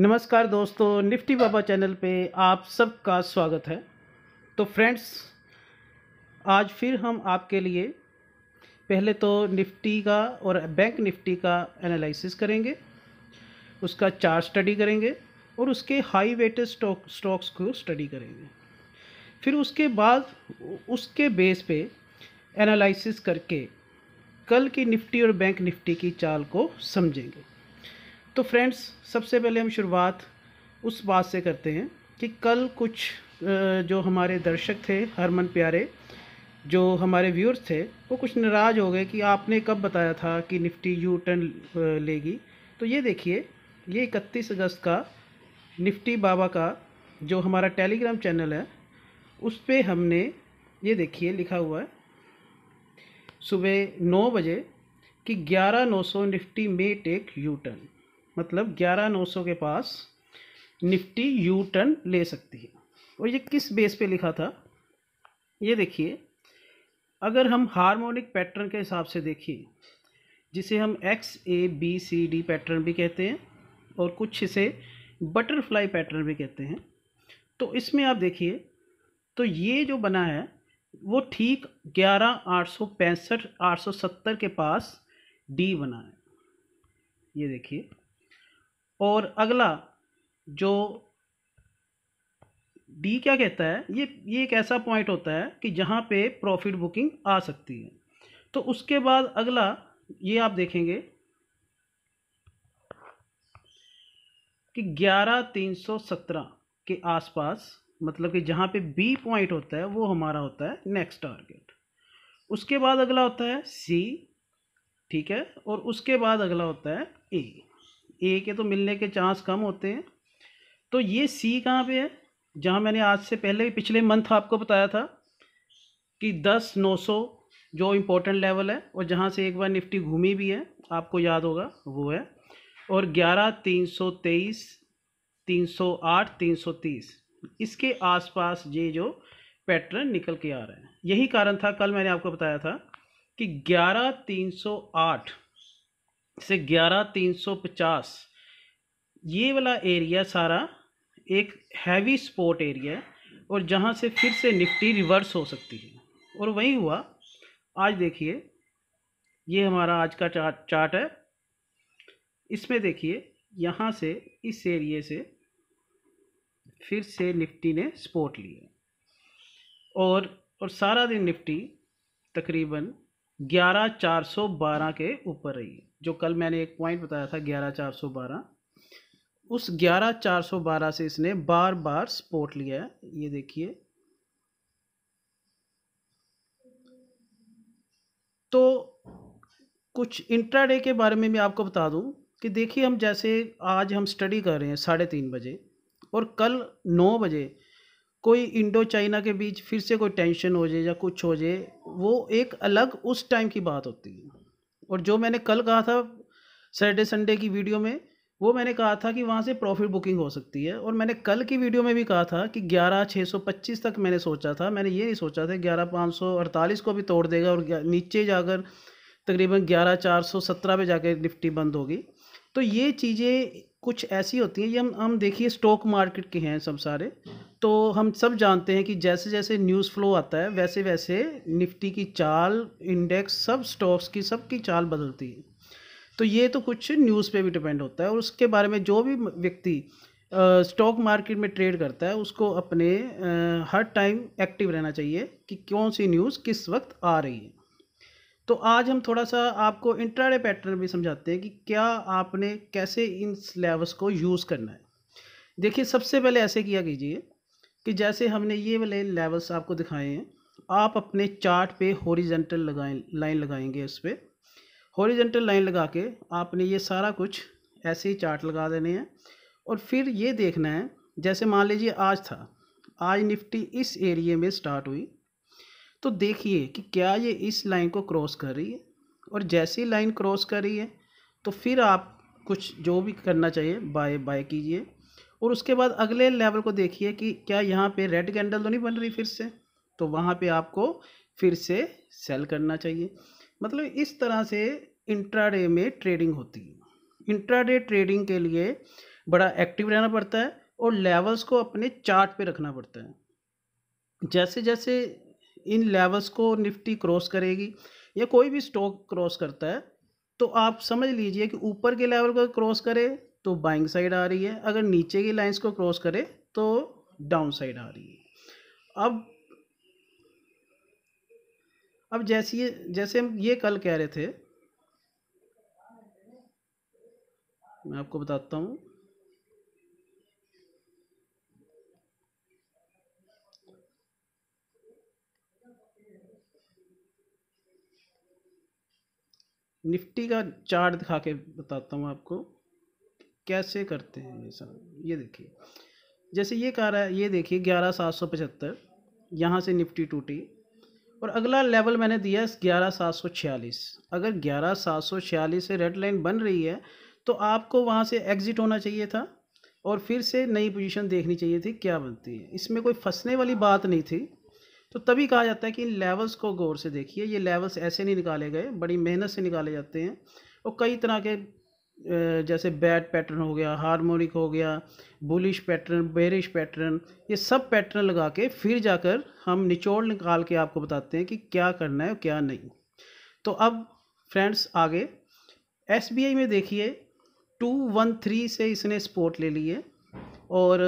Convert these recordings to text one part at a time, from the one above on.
नमस्कार दोस्तों निफ्टी बाबा चैनल पे आप सबका स्वागत है तो फ्रेंड्स आज फिर हम आपके लिए पहले तो निफ्टी का और बैंक निफ्टी का एनालिसिस करेंगे उसका चार स्टडी करेंगे और उसके हाई वेटेड स्टॉक स्टॉक्स को स्टडी करेंगे फिर उसके बाद उसके बेस पे एनालिसिस करके कल की निफ्टी और बैंक निफ्टी की चाल को समझेंगे तो फ्रेंड्स सबसे पहले हम शुरुआत उस बात से करते हैं कि कल कुछ जो हमारे दर्शक थे हरमन प्यारे जो हमारे व्यूअर्स थे वो कुछ नाराज़ हो गए कि आपने कब बताया था कि निफ्टी यू टर्न लेगी तो ये देखिए ये इकतीस अगस्त का निफ्टी बाबा का जो हमारा टेलीग्राम चैनल है उस पर हमने ये देखिए लिखा हुआ है सुबह नौ बजे कि ग्यारह नौ सौ निफ्टी में टेक यू टर्न मतलब ग्यारह नौ सौ के पास निफ्टी यू टर्न ले सकती है और ये किस बेस पे लिखा था ये देखिए अगर हम हार्मोनिक पैटर्न के हिसाब से देखिए जिसे हम X A B C D pattern भी कहते हैं और कुछ इसे बटरफ्लाई पैटर्न भी कहते हैं तो इसमें आप देखिए तो ये जो बना है वो ठीक ग्यारह आठ सौ पैंसठ आठ सौ सत्तर के पास डी बना है ये देखिए और अगला जो डी क्या कहता है ये ये एक ऐसा पॉइंट होता है कि जहाँ पे प्रॉफिट बुकिंग आ सकती है तो उसके बाद अगला ये आप देखेंगे कि ग्यारह तीन सौ सत्रह के आसपास मतलब कि जहाँ पे बी पॉइंट होता है वो हमारा होता है नेक्स्ट टारगेट उसके बाद अगला होता है सी ठीक है और उसके बाद अगला होता है ए ए के तो मिलने के चांस कम होते हैं तो ये सी कहाँ पे है जहाँ मैंने आज से पहले पिछले मंथ आपको बताया था कि दस नौ सौ जो इम्पोर्टेंट लेवल है और जहाँ से एक बार निफ्टी घूमी भी है आपको याद होगा वो है और ग्यारह तीन सौ तेईस तीन सौ आठ तीन सौ तीस इसके आसपास ये जो पैटर्न निकल के आ रहा है यही कारण था कल मैंने आपको बताया था कि ग्यारह तीन सौ आठ से ग्यारह तीन सौ पचास ये वाला एरिया सारा एक हैवी स्पोर्ट एरिया है और जहाँ से फिर से निफ्टी रिवर्स हो सकती है और वही हुआ आज देखिए ये हमारा आज का चार्ट चार्ट है इसमें देखिए यहाँ से इस एरिए से फिर से निफ्टी ने सपोर्ट लिया और और सारा दिन निफ्टी तकरीबन ग्यारह चार सौ बारह के ऊपर रही है जो कल मैंने एक पॉइंट बताया था ग्यारह चार सौ बारह उस ग्यारह चार सौ बारह से इसने बार बार सपोर्ट लिया है ये देखिए तो कुछ इंट्राडे के बारे में मैं आपको बता दूं कि देखिए हम जैसे आज हम स्टडी कर रहे हैं साढ़े तीन बजे और कल नौ बजे कोई इंडो चाइना के बीच फिर से कोई टेंशन हो जाए या कुछ हो जाए वो एक अलग उस टाइम की बात होती है और जो मैंने कल कहा था सैटरडे संडे की वीडियो में वो मैंने कहा था कि वहाँ से प्रॉफिट बुकिंग हो सकती है और मैंने कल की वीडियो में भी कहा था कि ग्यारह छः सौ पच्चीस तक मैंने सोचा था मैंने ये नहीं सोचा था ग्यारह पाँच सौ अड़तालीस को भी तोड़ देगा और नीचे जाकर तकरीबन ग्यारह चार सौ सत्रह पर जाकर निफ्टी बंद होगी तो ये चीज़ें कुछ ऐसी होती हैं ये हम हम देखिए स्टॉक मार्केट के हैं सब सारे तो हम सब जानते हैं कि जैसे जैसे न्यूज़ फ्लो आता है वैसे वैसे निफ्टी की चाल इंडेक्स सब स्टॉक्स की सब की चाल बदलती है तो ये तो कुछ न्यूज़ पे भी डिपेंड होता है और उसके बारे में जो भी व्यक्ति स्टॉक मार्केट में ट्रेड करता है उसको अपने आ, हर टाइम एक्टिव रहना चाहिए कि कौन सी न्यूज़ किस वक्त आ रही है तो आज हम थोड़ा सा आपको इंट्राडे पैटर्न भी समझाते हैं कि क्या आपने कैसे इन सिलेबस को यूज़ करना है देखिए सबसे पहले ऐसे किया कीजिए कि जैसे हमने ये वाले लेवल्स आपको दिखाए हैं आप अपने चार्ट पे हॉरिजेंटल लगाएं लाइन लगाएंगे उस पर हॉरिजेंटल लाइन लगा के आपने ये सारा कुछ ऐसे ही चार्ट लगा देने हैं और फिर ये देखना है जैसे मान लीजिए आज था आज निफ्टी इस एरिए में स्टार्ट हुई तो देखिए कि क्या ये इस लाइन को क्रॉस कर रही है और जैसी लाइन क्रॉस कर रही है तो फिर आप कुछ जो भी करना चाहिए बाय बाय कीजिए और उसके बाद अगले लेवल को देखिए कि क्या यहाँ पे रेड कैंडल तो नहीं बन रही फिर से तो वहाँ पे आपको फिर से सेल करना चाहिए मतलब इस तरह से इंट्राडे में ट्रेडिंग होती है इंट्राडे ट्रेडिंग के लिए बड़ा एक्टिव रहना पड़ता है और लेवल्स को अपने चार्ट पे रखना पड़ता है जैसे जैसे इन लेवल्स को निफ्टी क्रॉस करेगी या कोई भी स्टॉक क्रॉस करता है तो आप समझ लीजिए कि ऊपर के लेवल को क्रॉस करे तो बाइंग साइड आ रही है अगर नीचे की लाइंस को क्रॉस करे तो डाउन साइड आ रही है अब अब जैसी जैसे हम ये कल कह रहे थे मैं आपको बताता हूँ निफ्टी का चार्ट दिखा के बताता हूँ आपको कैसे करते हैं ये सब ये देखिए जैसे ये कह रहा है ये देखिए ग्यारह सात सौ पचहत्तर यहाँ से निफ्टी टूटी और अगला लेवल मैंने दिया ग्यारह सात सौ छियालीस अगर ग्यारह सात सौ छियालीस से रेड लाइन बन रही है तो आपको वहाँ से एग्ज़िट होना चाहिए था और फिर से नई पोजीशन देखनी चाहिए थी क्या बनती है इसमें कोई फंसने वाली बात नहीं थी तो तभी कहा जाता है कि इन लेवल्स को गौर से देखिए ये लेवल्स ऐसे नहीं निकाले गए बड़ी मेहनत से निकाले जाते हैं और कई तरह के जैसे बैड पैटर्न हो गया हारमोनिक हो गया बुलिश पैटर्न बेरिश पैटर्न ये सब पैटर्न लगा के फिर जाकर हम निचोड़ निकाल के आपको बताते हैं कि क्या करना है और क्या नहीं तो अब फ्रेंड्स आगे एस में देखिए टू वन थ्री से इसने स्पोर्ट ले ली है और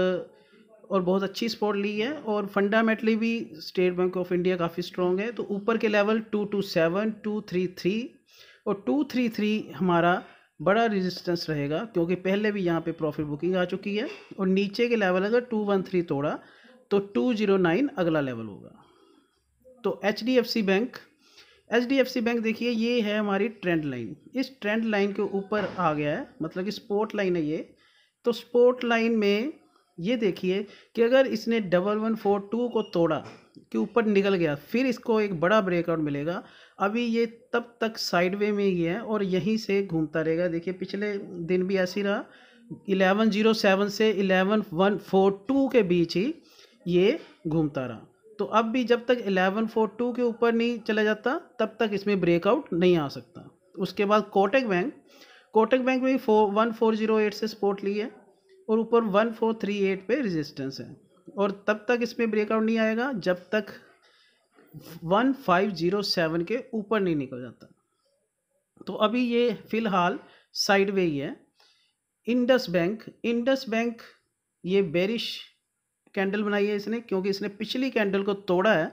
और बहुत अच्छी स्पॉट ली है और फंडामेंटली भी स्टेट बैंक ऑफ इंडिया काफ़ी स्ट्रॉन्ग है तो ऊपर के level two two seven two three three और टू थ्री थ्री हमारा बड़ा रेजिस्टेंस रहेगा क्योंकि पहले भी यहाँ पे प्रॉफिट बुकिंग आ चुकी है और नीचे के लेवल अगर टू वन थ्री तोड़ा तो टू जीरो नाइन अगला लेवल होगा तो H D F C bank H D F C bank देखिए ये है हमारी ट्रेंड लाइन इस ट्रेंड लाइन के ऊपर आ गया है मतलब कि स्पोर्ट लाइन है ये तो स्पोर्ट लाइन में ये देखिए कि अगर इसने डबल वन फोर टू को तोड़ा के ऊपर निकल गया फिर इसको एक बड़ा ब्रेकआउट मिलेगा अभी ये तब तक साइडवे में ही है और यहीं से घूमता रहेगा देखिए पिछले दिन भी ऐसी रहा इलेवन जीरो सेवन से इलेवन वन फोर टू के बीच ही ये घूमता रहा तो अब भी जब तक इलेवन फोर टू के ऊपर नहीं चला जाता तब तक इसमें ब्रेकआउट नहीं आ सकता उसके बाद कोटक बैंक कोटक बैंक में four one four zero eight से सपोर्ट ली है और ऊपर वन फोर थ्री एट पे रेजिस्टेंस है और तब तक इसमें ब्रेकआउट नहीं आएगा जब तक वन फाइव जीरो सेवन के ऊपर नहीं निकल जाता तो अभी ये फ़िलहाल साइडवे ही है इंडस बैंक इंडस बैंक ये बेरिश कैंडल बनाई है इसने क्योंकि इसने पिछली कैंडल को तोड़ा है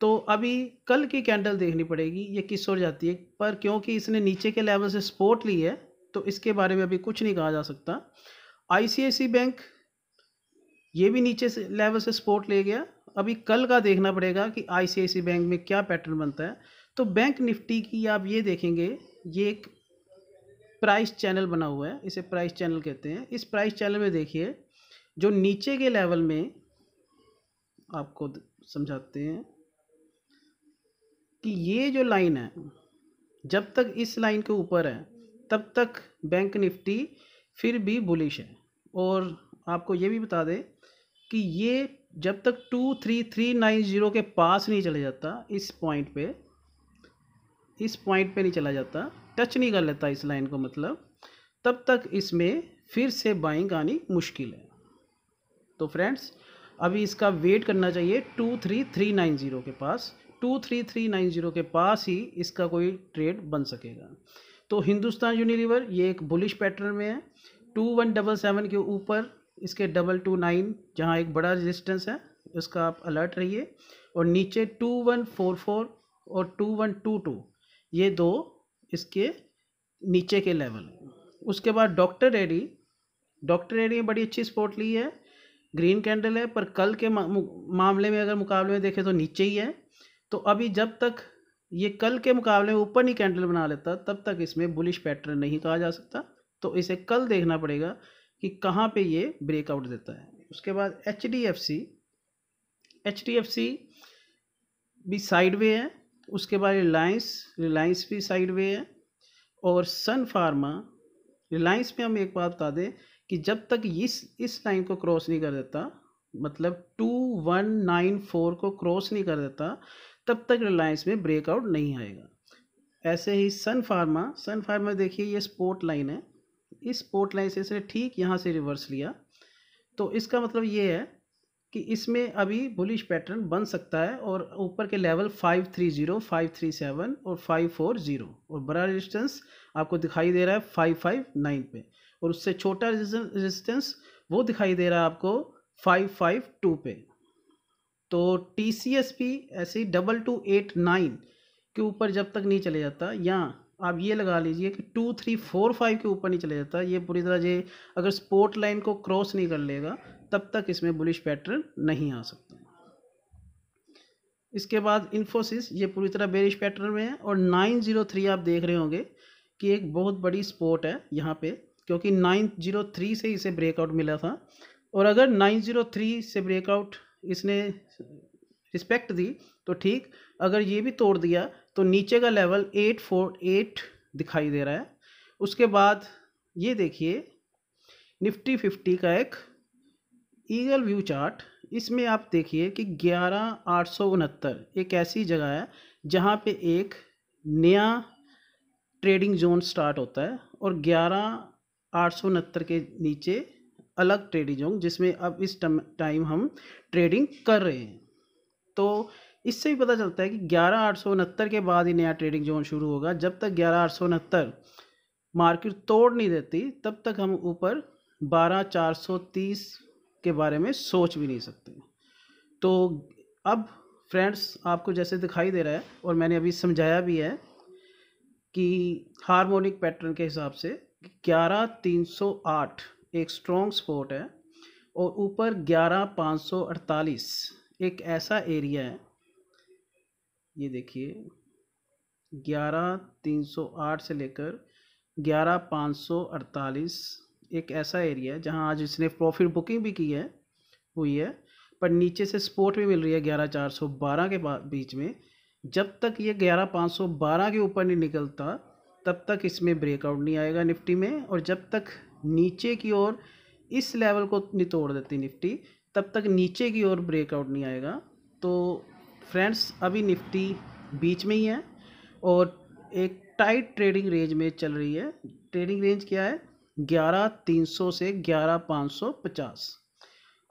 तो अभी कल की कैंडल देखनी पड़ेगी ये किस ओर जाती है पर क्योंकि इसने नीचे के लेवल से सपोर्ट ली है तो इसके बारे में अभी कुछ नहीं कहा जा सकता आईसीआईसी बैंक ये भी नीचे से लेवल से सपोर्ट ले गया अभी कल का देखना पड़ेगा कि आईसीआईसी बैंक में क्या पैटर्न बनता है तो बैंक निफ्टी की आप ये देखेंगे ये एक प्राइस चैनल बना हुआ है इसे प्राइस चैनल कहते हैं इस प्राइस चैनल में देखिए जो नीचे के लेवल में आपको समझाते हैं कि ये जो लाइन है जब तक इस लाइन के ऊपर है तब तक बैंक निफ्टी फिर भी बुलिश है और आपको ये भी बता दें कि ये जब तक two three three nine zero के पास नहीं चले जाता इस पॉइंट पे इस पॉइंट पे नहीं चला जाता टच नहीं कर लेता इस लाइन को मतलब तब तक इसमें फिर से बाइंग आनी मुश्किल है तो फ्रेंड्स अभी इसका वेट करना चाहिए two three three nine zero के पास two three three nine zero के पास ही इसका कोई ट्रेड बन सकेगा तो हिंदुस्तान यूनिलीवर ये एक बुलिश पैटर्न में है टू वन डबल सेवन के ऊपर इसके डबल टू नाइन जहाँ एक बड़ा रजिस्टेंस है उसका आप अलर्ट रहिए और नीचे टू वन फोर फोर और टू वन टू टू ये दो इसके नीचे के लेवल उसके बाद डॉक्टर रेडी डॉक्टर रेडी ने बड़ी अच्छी स्पोर्ट ली है ग्रीन कैंडल है पर कल के मामले में अगर मुकाबले में देखें तो नीचे ही है तो अभी जब तक ये कल के मुकाबले में ऊपर नहीं कैंडल बना लेता तब तक इसमें बुलिश पैटर्न नहीं कहा जा सकता तो इसे कल देखना पड़ेगा कि कहाँ पे ये ब्रेकआउट देता है उसके बाद H D F C H D F C भी साइड वे है उसके बाद रिलायंस रिलायंस भी साइड वे है और सन फार्मा रिलायंस में हम एक बात बता दें कि जब तक इस इस लाइन को क्रॉस नहीं कर देता मतलब टू वन नाइन फोर को क्रॉस नहीं कर देता तब तक रिलायंस में ब्रेकआउट नहीं आएगा ऐसे ही सन फार्मा सन फार्मा देखिए ये स्पोर्ट लाइन है इस पोर्ट लाइन से इसने ठीक यहाँ से रिवर्स लिया तो इसका मतलब ये है कि इसमें अभी बुलिश पैटर्न बन सकता है और ऊपर के level five three zero five three seven और फाइव फोर ज़ीरो और बड़ा रेजिस्टेंस आपको दिखाई दे रहा है फाइव फाइव नाइन पे और उससे छोटा रेजिस्टेंस वो दिखाई दे रहा है आपको फाइव फाइव टू पे तो टी सी एस पी ऐसे डबल टू एट नाइन के ऊपर जब तक नहीं चले जाता या आप ये लगा लीजिए कि टू थ्री फोर फाइव के ऊपर नहीं चले जाता ये पूरी तरह ये अगर स्पोर्ट लाइन को क्रॉस नहीं कर लेगा तब तक इसमें बुलिश पैटर्न नहीं आ सकता इसके बाद इन्फोसिस ये पूरी तरह बेरिश पैटर्न में है और नाइन जीरो थ्री आप देख रहे होंगे कि एक बहुत बड़ी स्पोर्ट है यहाँ पे क्योंकि नाइन जीरो थ्री से इसे ब्रेकआउट मिला था और अगर नाइन जीरो थ्री से ब्रेकआउट इसने रिस्पेक्ट दी तो ठीक अगर ये भी तोड़ दिया तो नीचे का लेवल एट फोर एट दिखाई दे रहा है उसके बाद ये देखिए निफ्टी फिफ्टी का एक ईगल व्यू चार्ट इसमें आप देखिए कि ग्यारह आठ सौ उनहत्तर एक ऐसी जगह है जहाँ पे एक नया ट्रेडिंग जोन स्टार्ट होता है और ग्यारह आठ सौ उनहत्तर के नीचे अलग ट्रेडिंग जोन जिसमें अब इस टाइम हम ट्रेडिंग कर रहे हैं तो इससे भी पता चलता है कि ग्यारह आठ सौ उनहत्तर के बाद ही नया ट्रेडिंग जोन शुरू होगा जब तक ग्यारह आठ सौ उनहत्तर मार्केट तोड़ नहीं देती तब तक हम ऊपर बारह चार सौ तीस के बारे में सोच भी नहीं सकते तो अब फ्रेंड्स आपको जैसे दिखाई दे रहा है और मैंने अभी समझाया भी है कि हार्मोनिक पैटर्न के हिसाब से ग्यारह तीन सौ आठ एक स्ट्रॉन्ग स्पोर्ट है और ऊपर ग्यारह पाँच सौ अड़तालीस एक ऐसा एरिया है ये देखिए ग्यारह तीन सौ आठ से लेकर ग्यारह पाँच सौ अड़तालीस एक ऐसा एरिया है जहाँ आज इसने प्रॉफिट बुकिंग भी की है हुई है पर नीचे से सपोर्ट भी मिल रही है ग्यारह चार सौ बारह के बीच में जब तक ये ग्यारह पाँच सौ बारह के ऊपर नहीं निकलता तब तक इसमें ब्रेकआउट नहीं आएगा निफ्टी में और जब तक नीचे की ओर इस लेवल को नहीं तोड़ देती निफ्टी तब तक नीचे की ओर ब्रेकआउट नहीं आएगा तो फ्रेंड्स अभी निफ्टी बीच में ही है और एक टाइट ट्रेडिंग रेंज में चल रही है ट्रेडिंग रेंज क्या है ग्यारह तीन सौ से ग्यारह पाँच सौ पचास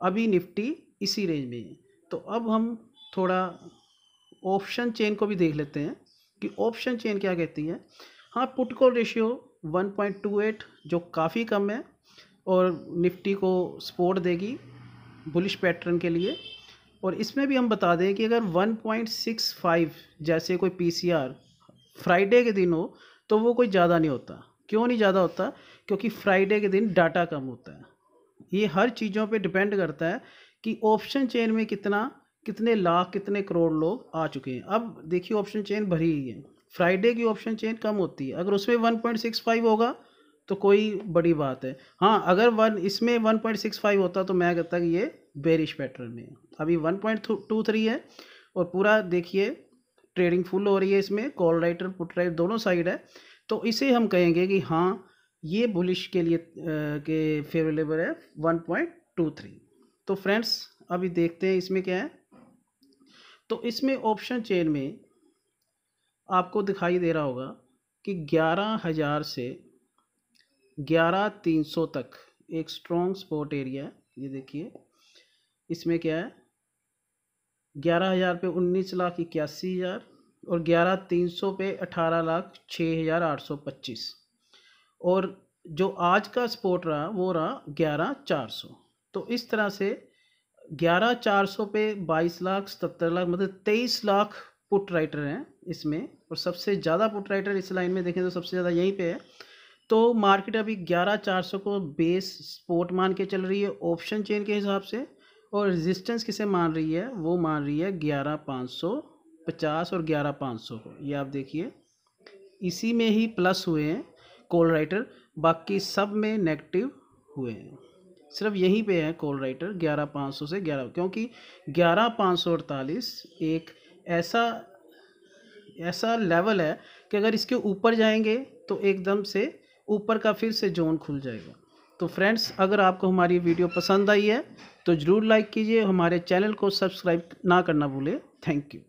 अभी निफ्टी इसी रेंज में है तो अब हम थोड़ा ऑप्शन चेन को भी देख लेते हैं कि ऑप्शन चेन क्या कहती है हाँ put call ratio one point two eight जो काफ़ी कम है और निफ्टी को सपोर्ट देगी बुलिश पैटर्न के लिए और इसमें भी हम बता दें कि अगर 1.65 जैसे कोई पीसीआर फ्राइडे के दिन हो तो वो कोई ज़्यादा नहीं होता क्यों नहीं ज़्यादा होता क्योंकि फ्राइडे के दिन डाटा कम होता है ये हर चीज़ों पे डिपेंड करता है कि ऑप्शन चेन में कितना कितने लाख कितने करोड़ लोग आ चुके हैं अब देखिए ऑप्शन चेन भरी ही है फ्राइडे की ऑप्शन चेन कम होती है अगर उसमें वन होगा तो कोई बड़ी बात है हाँ अगर वन इसमें वन होता तो मैं कहता कि ये बेरिश पैटर्न में अभी वन पॉइंट टू थ्री है और पूरा देखिए ट्रेडिंग फुल हो रही है इसमें कॉल राइटर पुट राइट दोनों साइड है तो इसे हम कहेंगे कि हाँ ये बुलिश के लिए के फेवरेबल है वन पॉइंट टू थ्री तो फ्रेंड्स अभी देखते हैं इसमें क्या है तो इसमें ऑप्शन चेन में आपको दिखाई दे रहा होगा कि ग्यारह हज़ार से ग्यारह तीन सौ तक एक स्ट्रॉन्ग स्पोर्ट एरिया है ये देखिए इसमें क्या है ग्यारह हज़ार पे उन्नीस लाख इक्यासी हज़ार और ग्यारह तीन सौ पे अठारह लाख छः हज़ार आठ सौ पच्चीस और जो आज का स्पोर्ट रहा वो रहा ग्यारह चार सौ तो इस तरह से ग्यारह चार सौ पे बाईस लाख सत्तर लाख मतलब तेईस लाख पुट राइटर हैं इसमें और सबसे ज़्यादा पुट राइटर इस लाइन में देखें तो सबसे ज़्यादा यहीं पे है तो मार्केट अभी ग्यारह चार सौ को बेस स्पोर्ट मान के चल रही है ऑप्शन चेन के हिसाब से और रेजिस्टेंस किसे मान रही है वो मान रही है ग्यारह पाँच सौ पचास और ग्यारह पाँच सौ को ये आप देखिए इसी में ही प्लस हुए हैं कॉल राइटर बाकी सब में नेगेटिव हुए हैं सिर्फ यहीं पे है कॉल राइटर ग्यारह पाँच सौ से ग्यारह क्योंकि ग्यारह पाँच सौ अड़तालीस एक ऐसा ऐसा लेवल है कि अगर इसके ऊपर जाएंगे तो एकदम से ऊपर का फिर से जोन खुल जाएगा तो फ्रेंड्स अगर आपको हमारी वीडियो पसंद आई है तो ज़रूर लाइक कीजिए हमारे चैनल को सब्सक्राइब ना करना भूलें थैंक यू